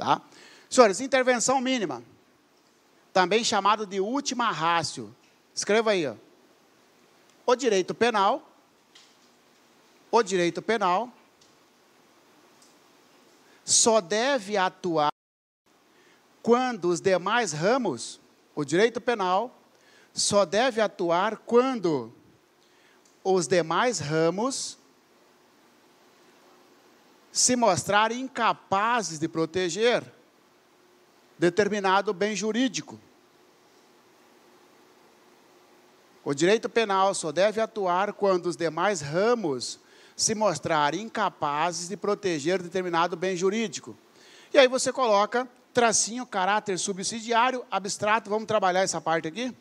Tá? Senhores, intervenção mínima, também chamado de última rácio. Escreva aí. Ó. O direito penal, o direito penal só deve atuar quando os demais ramos, o direito penal, só deve atuar quando os demais ramos se mostrarem incapazes de proteger determinado bem jurídico. O direito penal só deve atuar quando os demais ramos se mostrarem incapazes de proteger determinado bem jurídico. E aí você coloca tracinho, caráter subsidiário, abstrato, vamos trabalhar essa parte aqui?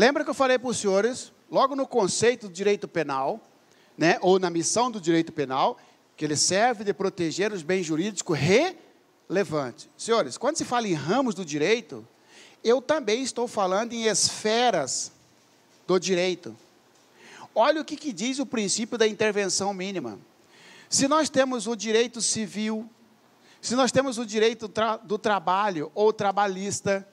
Lembra que eu falei para os senhores, logo no conceito do direito penal, né, ou na missão do direito penal, que ele serve de proteger os bens jurídicos relevantes. Senhores, quando se fala em ramos do direito, eu também estou falando em esferas do direito. Olha o que, que diz o princípio da intervenção mínima. Se nós temos o direito civil, se nós temos o direito tra do trabalho ou trabalhista,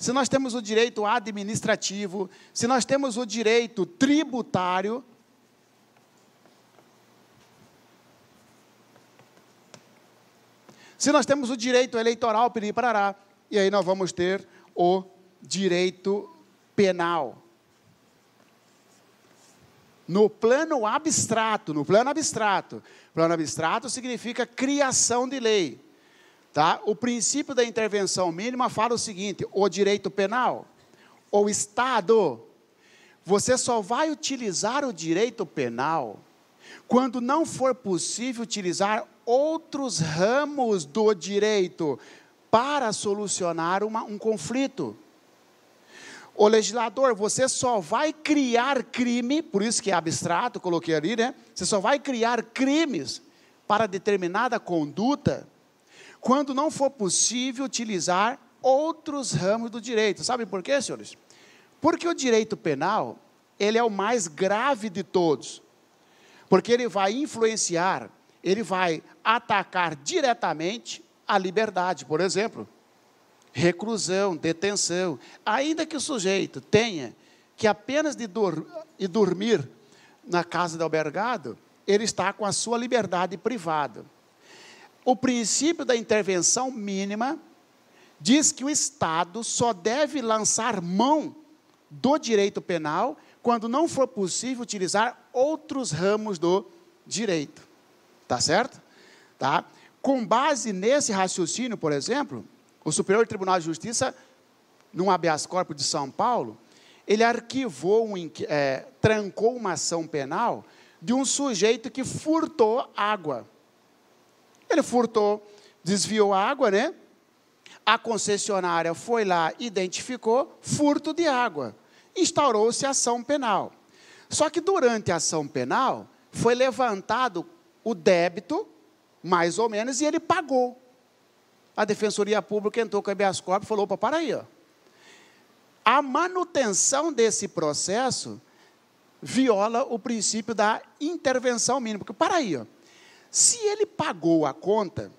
se nós temos o direito administrativo, se nós temos o direito tributário. Se nós temos o direito eleitoral, piripirará, e aí nós vamos ter o direito penal. No plano abstrato, no plano abstrato. Plano abstrato significa criação de lei. Tá? O princípio da intervenção mínima fala o seguinte: o direito penal, o Estado, você só vai utilizar o direito penal quando não for possível utilizar outros ramos do direito para solucionar uma, um conflito. O legislador, você só vai criar crime, por isso que é abstrato, coloquei ali, né? Você só vai criar crimes para determinada conduta quando não for possível utilizar outros ramos do direito. Sabe por quê, senhores? Porque o direito penal, ele é o mais grave de todos. Porque ele vai influenciar, ele vai atacar diretamente a liberdade, por exemplo. Reclusão, detenção. Ainda que o sujeito tenha que apenas de dor, e dormir na casa do albergado, ele está com a sua liberdade privada o princípio da intervenção mínima diz que o Estado só deve lançar mão do direito penal quando não for possível utilizar outros ramos do direito. Tá certo? Tá? Com base nesse raciocínio, por exemplo, o Superior Tribunal de Justiça, num habeas corpus de São Paulo, ele arquivou, um, é, trancou uma ação penal de um sujeito que furtou água. Ele furtou, desviou a água, né? A concessionária foi lá, identificou furto de água. Instaurou-se ação penal. Só que durante a ação penal, foi levantado o débito, mais ou menos, e ele pagou. A Defensoria Pública entrou com a habeas e falou, opa, para aí. Ó. A manutenção desse processo viola o princípio da intervenção mínima. Porque, para aí, ó. Se ele pagou a conta,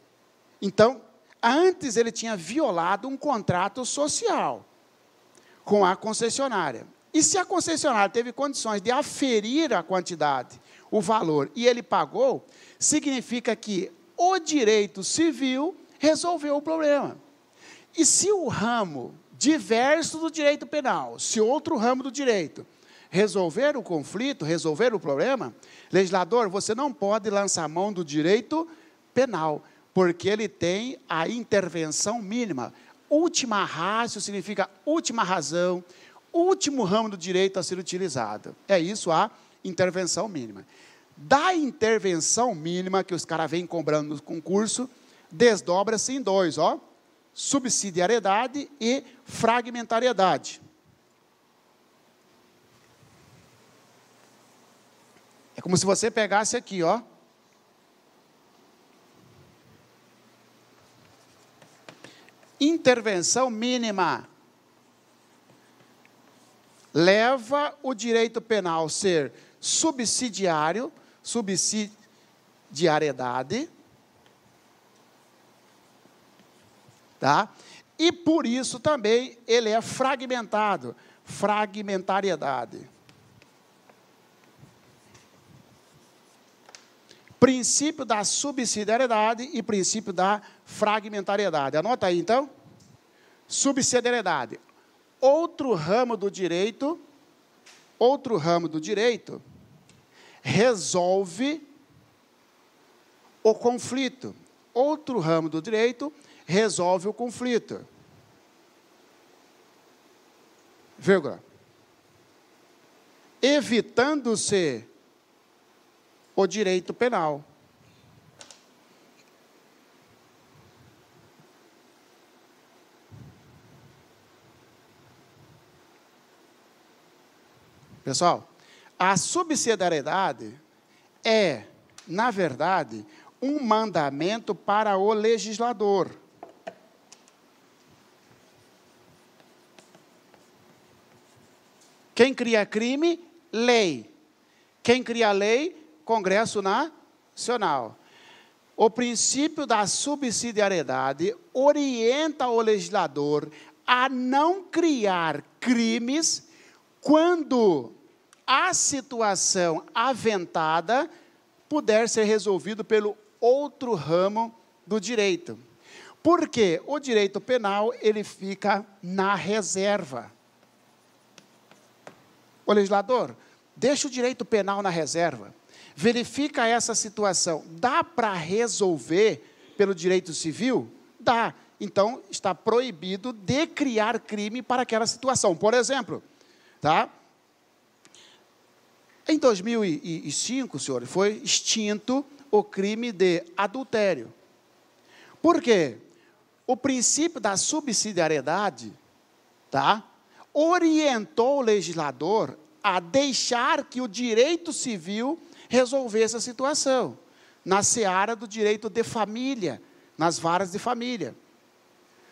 então, antes ele tinha violado um contrato social com a concessionária. E se a concessionária teve condições de aferir a quantidade, o valor, e ele pagou, significa que o direito civil resolveu o problema. E se o ramo diverso do direito penal, se outro ramo do direito resolver o conflito, resolver o problema, legislador, você não pode lançar mão do direito penal, porque ele tem a intervenção mínima. Última rácio significa última razão, último ramo do direito a ser utilizado. É isso a intervenção mínima. Da intervenção mínima que os caras vêm cobrando no concurso, desdobra-se em dois, ó, subsidiariedade e fragmentariedade. É como se você pegasse aqui, ó. Intervenção mínima leva o direito penal ser subsidiário, subsidiariedade, tá? E por isso também ele é fragmentado, fragmentariedade. princípio da subsidiariedade e princípio da fragmentariedade. Anota aí, então. Subsidiariedade. Outro ramo do direito, outro ramo do direito resolve o conflito. Outro ramo do direito resolve o conflito. Vírgula. Evitando-se o direito penal. Pessoal, a subsidiariedade é, na verdade, um mandamento para o legislador. Quem cria crime, lei. Quem cria lei, Congresso Nacional. O princípio da subsidiariedade orienta o legislador a não criar crimes quando a situação aventada puder ser resolvido pelo outro ramo do direito. Porque o direito penal ele fica na reserva. O legislador deixa o direito penal na reserva verifica essa situação. Dá para resolver pelo direito civil? Dá. Então, está proibido de criar crime para aquela situação. Por exemplo, tá? Em 2005, senhor foi extinto o crime de adultério. Por quê? O princípio da subsidiariedade, tá? Orientou o legislador a deixar que o direito civil resolver essa situação na seara do direito de família, nas varas de família.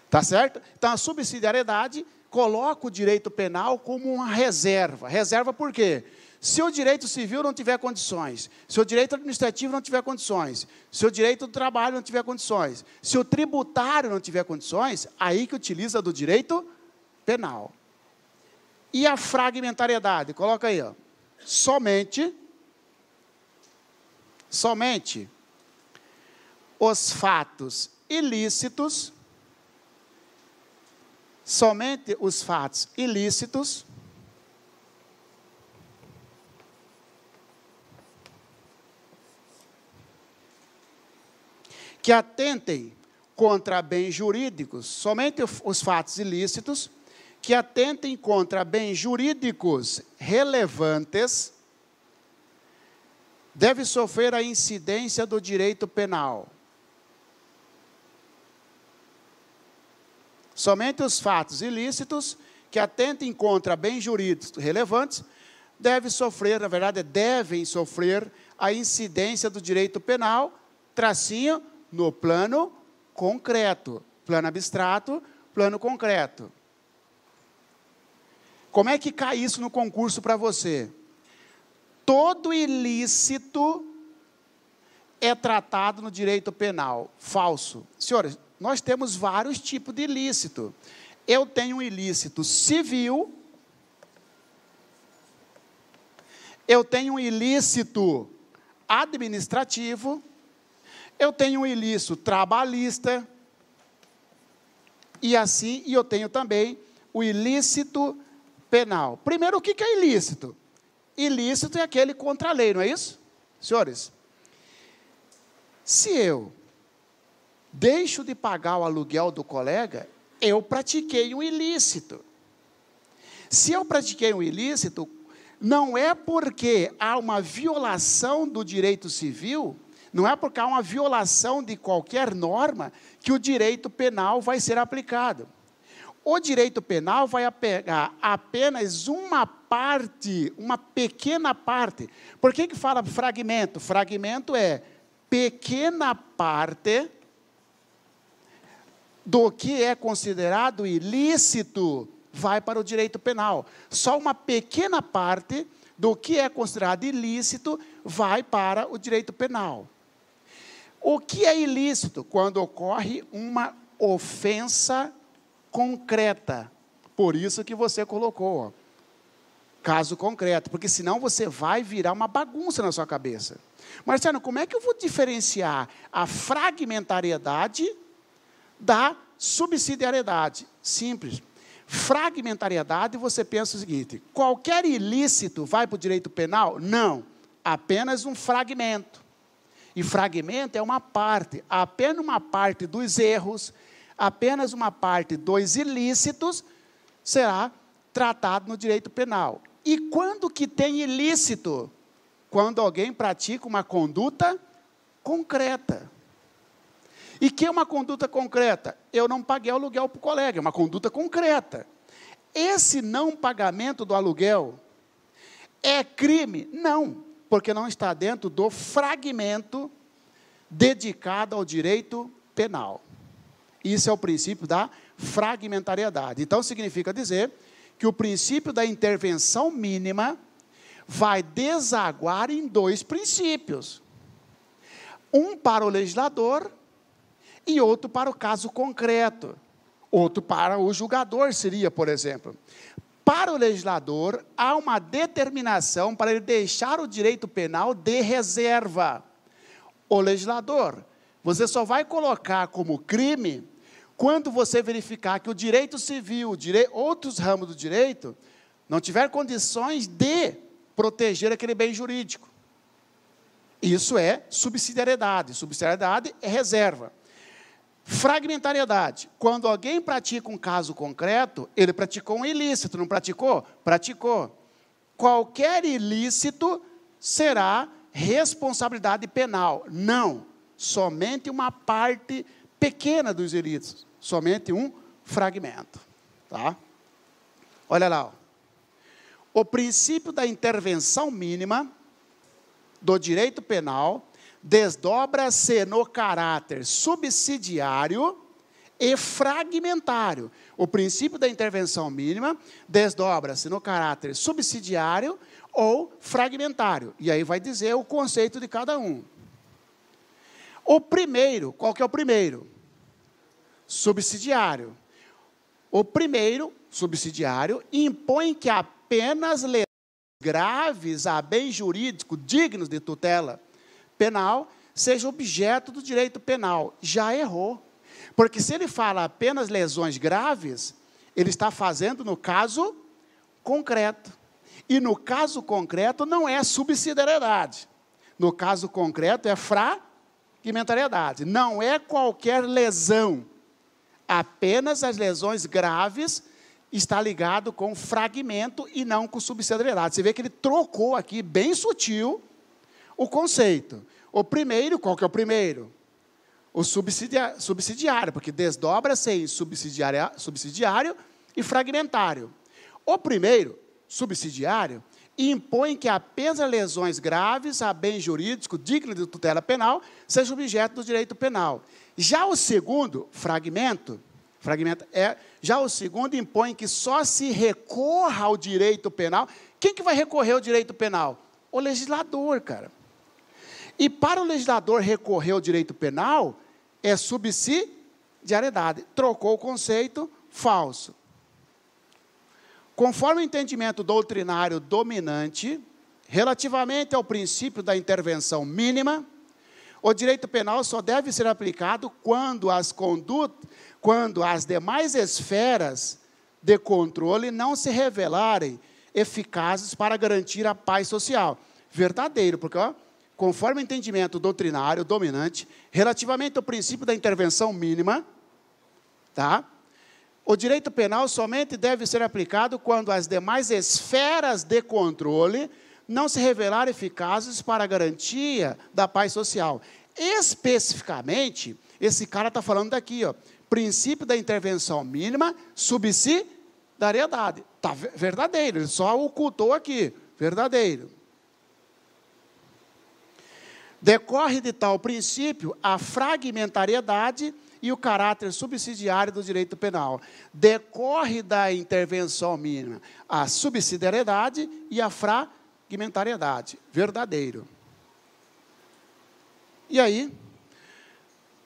Tá certo? Então a subsidiariedade coloca o direito penal como uma reserva. Reserva por quê? Se o direito civil não tiver condições, se o direito administrativo não tiver condições, se o direito do trabalho não tiver condições, se o tributário não tiver condições, aí que utiliza do direito penal. E a fragmentariedade? Coloca aí, ó. Somente somente os fatos ilícitos, somente os fatos ilícitos, que atentem contra bens jurídicos, somente os fatos ilícitos, que atentem contra bens jurídicos relevantes deve sofrer a incidência do direito penal. Somente os fatos ilícitos que atentem contra bens jurídicos relevantes devem sofrer, na verdade, devem sofrer a incidência do direito penal, tracinho, no plano concreto. Plano abstrato, plano concreto. Como é que cai isso no concurso para você? todo ilícito é tratado no direito penal. Falso. Senhores, nós temos vários tipos de ilícito. Eu tenho um ilícito civil, eu tenho um ilícito administrativo, eu tenho um ilícito trabalhista, e assim, e eu tenho também o ilícito penal. Primeiro, o que é ilícito? ilícito e aquele contra a lei, não é isso? Senhores, se eu deixo de pagar o aluguel do colega, eu pratiquei um ilícito. Se eu pratiquei um ilícito, não é porque há uma violação do direito civil, não é porque há uma violação de qualquer norma que o direito penal vai ser aplicado. O direito penal vai pegar apenas uma parte, uma pequena parte. Por que, que fala fragmento? Fragmento é pequena parte do que é considerado ilícito vai para o direito penal. Só uma pequena parte do que é considerado ilícito vai para o direito penal. O que é ilícito? Quando ocorre uma ofensa concreta. Por isso que você colocou. Ó caso concreto, porque senão você vai virar uma bagunça na sua cabeça. Marcelo, como é que eu vou diferenciar a fragmentariedade da subsidiariedade? Simples. Fragmentariedade, você pensa o seguinte: qualquer ilícito vai para o direito penal? Não, apenas um fragmento. E fragmento é uma parte, apenas uma parte dos erros, apenas uma parte dos ilícitos será tratado no direito penal. E quando que tem ilícito? Quando alguém pratica uma conduta concreta. E que é uma conduta concreta? Eu não paguei aluguel para o colega, é uma conduta concreta. Esse não pagamento do aluguel é crime? Não, porque não está dentro do fragmento dedicado ao direito penal. Isso é o princípio da fragmentariedade. Então, significa dizer que o princípio da intervenção mínima vai desaguar em dois princípios: um para o legislador e outro para o caso concreto, outro para o julgador, seria, por exemplo. Para o legislador, há uma determinação para ele deixar o direito penal de reserva. O legislador, você só vai colocar como crime quando você verificar que o direito civil, dire... outros ramos do direito, não tiver condições de proteger aquele bem jurídico. Isso é subsidiariedade. Subsidiariedade é reserva. Fragmentariedade. Quando alguém pratica um caso concreto, ele praticou um ilícito, não praticou? Praticou. Qualquer ilícito será responsabilidade penal. Não. Somente uma parte pequena dos ilícitos somente um fragmento. Tá? Olha lá. Ó. O princípio da intervenção mínima do direito penal desdobra-se no caráter subsidiário e fragmentário. O princípio da intervenção mínima desdobra-se no caráter subsidiário ou fragmentário. E aí vai dizer o conceito de cada um. O primeiro, qual que é o primeiro? subsidiário. O primeiro, subsidiário, impõe que apenas lesões graves a bem jurídico dignos de tutela penal seja objeto do direito penal. Já errou. Porque se ele fala apenas lesões graves, ele está fazendo no caso concreto. E no caso concreto não é subsidiariedade. No caso concreto é fragmentariedade. Não é qualquer lesão Apenas as lesões graves está ligado com fragmento e não com subsidiário. Você vê que ele trocou aqui, bem sutil, o conceito. O primeiro, qual que é o primeiro? O subsidiário, subsidiário porque desdobra-se em subsidiário, subsidiário e fragmentário. O primeiro, subsidiário, e impõe que apenas lesões graves a bem jurídico digno de tutela penal seja objeto do direito penal. Já o segundo fragmento, fragmento é, já o segundo impõe que só se recorra ao direito penal. Quem que vai recorrer ao direito penal? O legislador, cara. E para o legislador recorrer ao direito penal é subsidiariedade. Trocou o conceito falso. Conforme o entendimento doutrinário dominante, relativamente ao princípio da intervenção mínima, o direito penal só deve ser aplicado quando as condutas, quando as demais esferas de controle não se revelarem eficazes para garantir a paz social. Verdadeiro, porque ó, conforme o entendimento doutrinário dominante, relativamente ao princípio da intervenção mínima, tá? O direito penal somente deve ser aplicado quando as demais esferas de controle não se revelarem eficazes para a garantia da paz social. Especificamente, esse cara está falando daqui, ó, princípio da intervenção mínima, subsidiariedade. Está verdadeiro, ele só ocultou aqui, verdadeiro. Decorre de tal princípio a fragmentariedade e o caráter subsidiário do direito penal. Decorre da intervenção mínima a subsidiariedade e a fragmentariedade. Verdadeiro. E aí,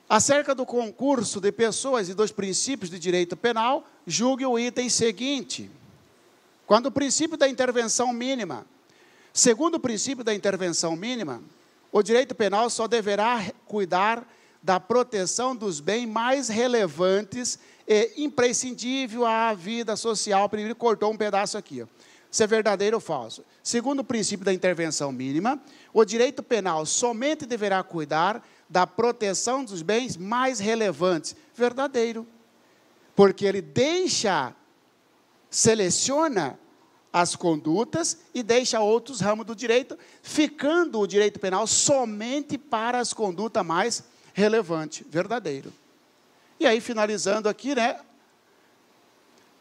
acerca do concurso de pessoas e dos princípios de direito penal, julgue o item seguinte. Quando o princípio da intervenção mínima, segundo o princípio da intervenção mínima, o direito penal só deverá cuidar da proteção dos bens mais relevantes e imprescindível à vida social. Primeiro, cortou um pedaço aqui. Ó. Se é verdadeiro ou falso. Segundo o princípio da intervenção mínima, o direito penal somente deverá cuidar da proteção dos bens mais relevantes. Verdadeiro. Porque ele deixa, seleciona as condutas e deixa outros ramos do direito, ficando o direito penal somente para as condutas mais relevante, verdadeiro. E aí, finalizando aqui, né?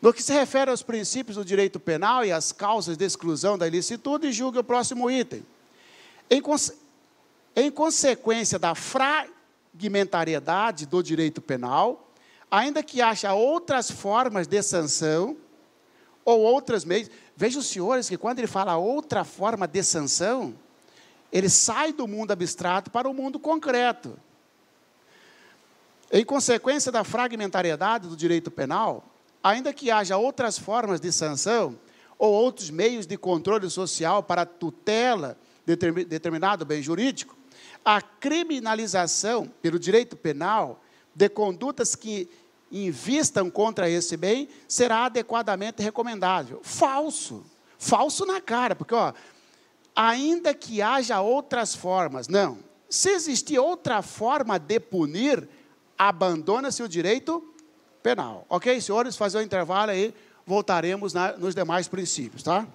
No que se refere aos princípios do direito penal e às causas de exclusão da ilicitude, julgue o próximo item. Em, em consequência da fragmentariedade do direito penal, ainda que haja outras formas de sanção ou outras meios. Veja os senhores que quando ele fala outra forma de sanção, ele sai do mundo abstrato para o mundo concreto. Em consequência da fragmentariedade do direito penal, ainda que haja outras formas de sanção ou outros meios de controle social para tutela de determinado bem jurídico, a criminalização pelo direito penal de condutas que invistam contra esse bem será adequadamente recomendável. Falso. Falso na cara, porque ó, ainda que haja outras formas, não. Se existir outra forma de punir, abandona-se o direito penal. Ok, senhores? Fazer o um intervalo aí, voltaremos na, nos demais princípios, tá?